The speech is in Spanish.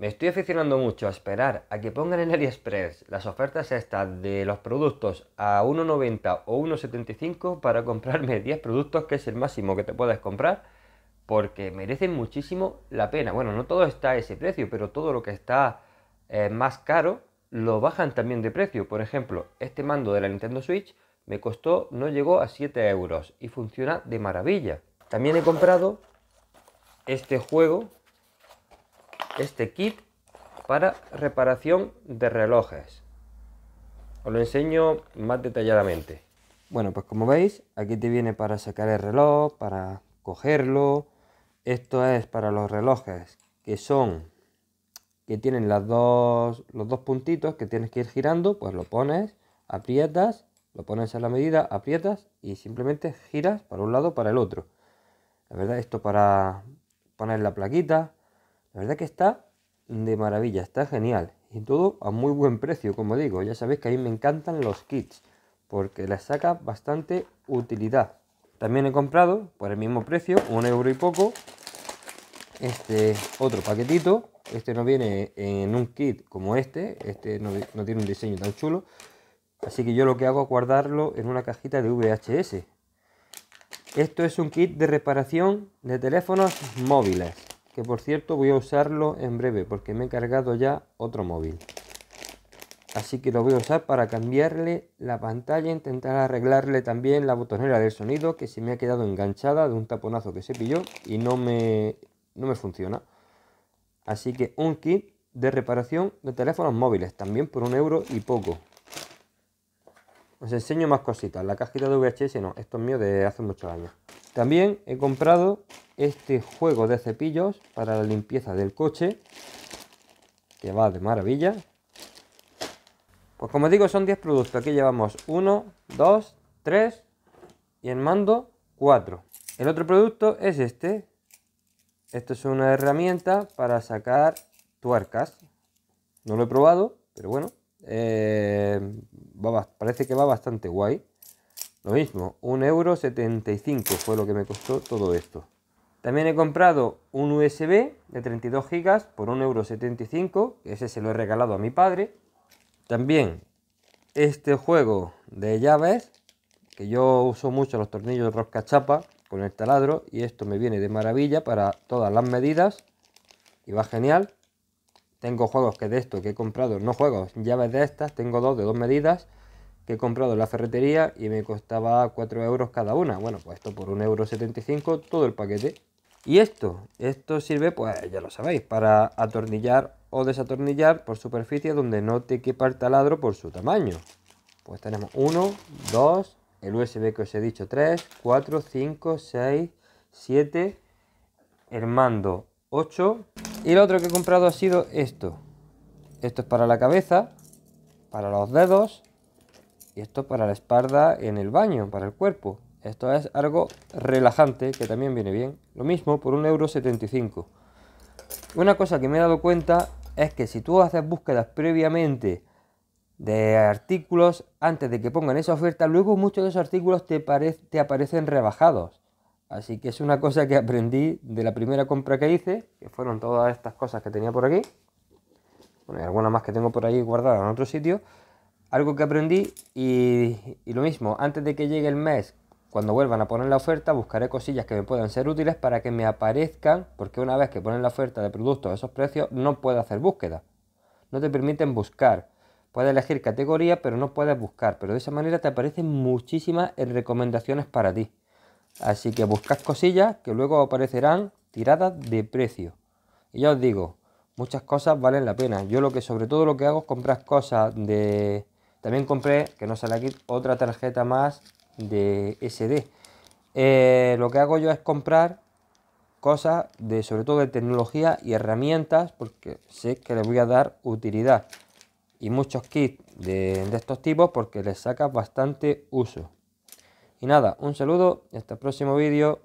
Me estoy aficionando mucho a esperar a que pongan en AliExpress las ofertas estas de los productos a 1,90 o 1,75 para comprarme 10 productos, que es el máximo que te puedes comprar, porque merecen muchísimo la pena. Bueno, no todo está a ese precio, pero todo lo que está eh, más caro lo bajan también de precio. Por ejemplo, este mando de la Nintendo Switch me costó, no llegó a 7 euros y funciona de maravilla. También he comprado este juego este kit para reparación de relojes. Os lo enseño más detalladamente. Bueno, pues como veis, aquí te viene para sacar el reloj, para cogerlo. Esto es para los relojes que son, que tienen las dos, los dos puntitos que tienes que ir girando, pues lo pones, aprietas, lo pones a la medida, aprietas y simplemente giras para un lado, para el otro. La verdad, esto para poner la plaquita, la verdad que está de maravilla, está genial. Y todo a muy buen precio, como digo. Ya sabéis que a mí me encantan los kits, porque les saca bastante utilidad. También he comprado, por el mismo precio, un euro y poco, este otro paquetito. Este no viene en un kit como este, este no, no tiene un diseño tan chulo. Así que yo lo que hago es guardarlo en una cajita de VHS. Esto es un kit de reparación de teléfonos móviles que por cierto voy a usarlo en breve porque me he cargado ya otro móvil. Así que lo voy a usar para cambiarle la pantalla, intentar arreglarle también la botonera del sonido que se me ha quedado enganchada de un taponazo que se pilló y no me, no me funciona. Así que un kit de reparación de teléfonos móviles, también por un euro y poco. Os enseño más cositas, la cajita de VHS no, esto es mío de hace muchos años. También he comprado este juego de cepillos para la limpieza del coche, que va de maravilla. Pues como digo, son 10 productos. Aquí llevamos 1, 2, 3 y en mando 4. El otro producto es este. Esto es una herramienta para sacar tuercas. No lo he probado, pero bueno, eh, parece que va bastante guay. Lo mismo, 1,75€ fue lo que me costó todo esto. También he comprado un USB de 32 GB por 1,75€, ese se lo he regalado a mi padre. También este juego de llaves, que yo uso mucho los tornillos de rosca chapa con el taladro y esto me viene de maravilla para todas las medidas y va genial. Tengo juegos que de esto que he comprado, no juegos, llaves de estas, tengo dos de dos medidas que he comprado en la ferretería y me costaba 4 euros cada una. Bueno, pues esto por 1,75 euro todo el paquete. Y esto, esto sirve, pues ya lo sabéis, para atornillar o desatornillar por superficie donde no te quepa el taladro por su tamaño. Pues tenemos 1, 2, el USB que os he dicho 3, 4, 5, 6, 7, el mando 8. Y lo otro que he comprado ha sido esto. Esto es para la cabeza, para los dedos esto para la espalda en el baño, para el cuerpo. Esto es algo relajante que también viene bien. Lo mismo por 1,75€. Una cosa que me he dado cuenta es que si tú haces búsquedas previamente de artículos antes de que pongan esa oferta, luego muchos de esos artículos te, aparecen rebajados. Así que es una cosa que aprendí de la primera compra que hice, que fueron todas estas cosas que tenía por aquí. Bueno, hay alguna más que tengo por ahí guardada en otro sitio. Algo que aprendí y, lo mismo, antes de que llegue el mes, cuando vuelvan a poner la oferta, buscaré cosillas que me puedan ser útiles para que me aparezcan, porque una vez que ponen la oferta de productos a esos precios, no puedo hacer búsqueda. No te permiten buscar. Puedes elegir categoría, pero no puedes buscar. Pero de esa manera te aparecen muchísimas recomendaciones para ti. Así que buscas cosillas que luego aparecerán tiradas de precio. Y ya os digo, muchas cosas valen la pena. Yo lo que sobre todo lo que hago es comprar cosas de también compré, que no sale aquí, otra tarjeta más de SD. Eh, lo que hago yo es comprar cosas de sobre todo de tecnología y herramientas porque sé que les voy a dar utilidad y muchos kits de, estos tipos porque les saca bastante uso y nada un saludo y hasta el próximo vídeo